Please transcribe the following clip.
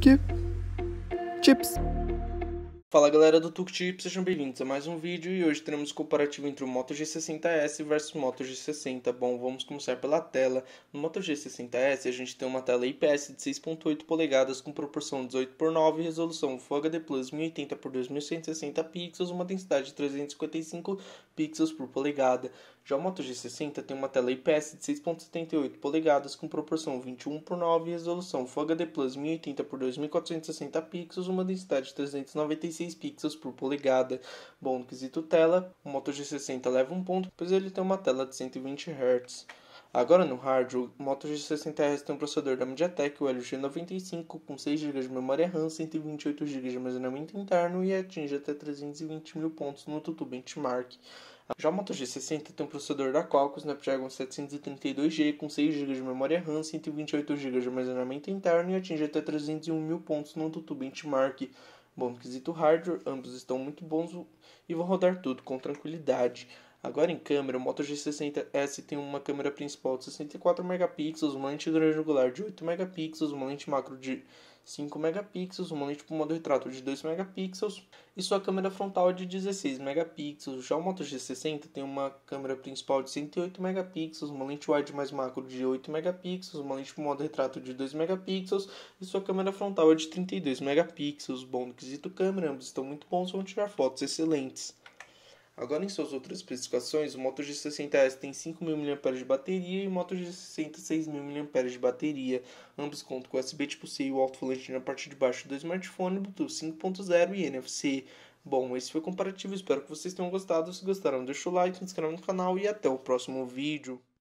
Tuk Chips. Fala galera do Tuk Tips, sejam bem-vindos a mais um vídeo e hoje teremos comparativo entre o Moto G60S versus Moto G60. Bom, vamos começar pela tela. No Moto G60S a gente tem uma tela IPS de 6.8 polegadas com proporção 18 por 9 resolução Full HD Plus 1080 por 2160 pixels, uma densidade de 355 pixels por polegada. Já o Moto G60 tem uma tela IPS de 6.78 polegadas com proporção 21 por 9 e resolução Full HD Plus 1080 por 2460 pixels, uma densidade de 396 pixels por polegada. Bom, no quesito tela, o Moto G60 leva um ponto, pois ele tem uma tela de 120 Hz. Agora no hardware, o Moto g 60 s tem um processador da MediaTek, o LG95, com 6 GB de memória RAM, 128 GB de armazenamento interno e atinge até 320 mil pontos no Tutu Benchmark. Já o Moto G60 tem um processador da Qualcomm Snapdragon 732G com 6 GB de memória RAM, 128 GB de armazenamento interno e atinge até 301 mil pontos no Tutu Benchmark. Bom, no quesito hardware, ambos estão muito bons e vão rodar tudo com tranquilidade. Agora em câmera, o Moto G60S tem uma câmera principal de 64 megapixels, uma lente retangular de 8 megapixels, uma lente macro de 5 megapixels, uma lente para modo retrato de 2 megapixels e sua câmera frontal é de 16 megapixels. Já o Moto G60 tem uma câmera principal de 108 megapixels, uma lente wide mais macro de 8 megapixels, uma lente para modo retrato de 2 megapixels e sua câmera frontal é de 32 megapixels. Bom, no quesito câmera, ambos estão muito bons, vão tirar fotos excelentes. Agora, em suas outras especificações, o Moto G60S tem 5.000 mAh de bateria e o Moto G60 6.000 mAh de bateria. Ambos contam com USB Tipo-C e o alto-falante na parte de baixo do smartphone, Bluetooth 5.0 e NFC. Bom, esse foi o comparativo, espero que vocês tenham gostado. Se gostaram, deixa o like, se inscreva no canal e até o próximo vídeo.